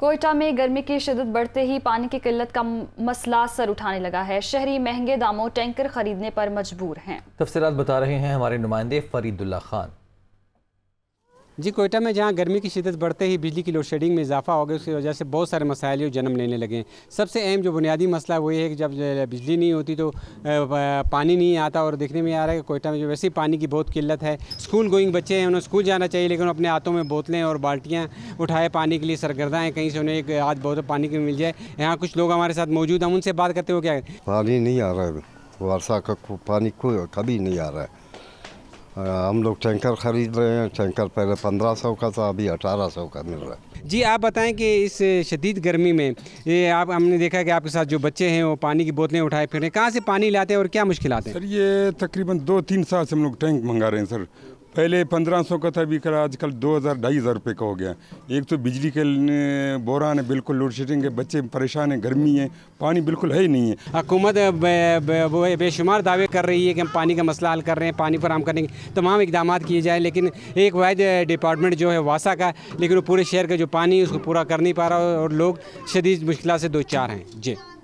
कोयटा में गर्मी की शिदत बढ़ते ही पानी की किल्लत का मसला सर उठाने लगा है शहरी महंगे दामों टैंकर खरीदने पर मजबूर हैं तफसरत बता रहे हैं हमारे नुमाइंदे फरीदुल्ला खान जी कोयटा में जहाँ गर्मी की शिदत बढ़ते ही बिजली की लोड शेडिंग में इजाफा हो गया उसकी वजह से बहुत सारे मसाइल जो जन्म लेने लगे हैं सबसे अहम जो बुनियादी मसला वो है कि जब बिजली नहीं होती तो पानी नहीं आता और देखने में आ रहा है कि कोयटा में जो वैसे ही पानी की बहुत किल्लत है स्कूल गोइंग बच्चे हैं उन्हें स्कूल जाना चाहिए लेकिन अपने हाथों में बोतलें और बाल्टियाँ उठाए पानी के लिए सरगर्दा हैं कहीं से उन्हें एक आज बहुत पानी की मिल जाए यहाँ कुछ लोग हमारे साथ मौजूद हैं उनसे बात करते हो क्या पानी नहीं आ रहा है वर्षा का पानी कोई कभी नहीं आ रहा है हम लोग टैंकर खरीद रहे हैं टैंकर पहले पंद्रह सौ का था अभी अठारह सौ का मिल रहा है जी आप बताएं कि इस शदीद गर्मी में ये आप हमने देखा कि आपके साथ जो बच्चे हैं वो पानी की बोतलें उठाए फिर रहे हैं कहाँ से पानी लाते हैं और क्या मुश्किल आते हैं सर ये तकरीबन दो तीन साल से हम लोग टैंक मंगा रहे हैं सर पहले पंद्रह सौ का था भी करा आजकल दो हज़ार ढाई हज़ार रुपये का हो गया एक तो बिजली के बोरान है बिल्कुल लोड शेडिंग है बच्चे परेशान हैं गर्मी है पानी बिल्कुल है ही नहीं है हकूमत वो बेशुमार दावे कर रही है कि हम पानी का मसला हल कर रहे हैं पानी फराम करने के तमाम इकदाम किए जाएँ लेकिन एक वाद डिपार्टमेंट जो है वासा का लेकिन वो पूरे शहर का जो पानी उसको पूरा कर नहीं पा रहा और लोग शदीद मुश्किल से दो चार हैं जी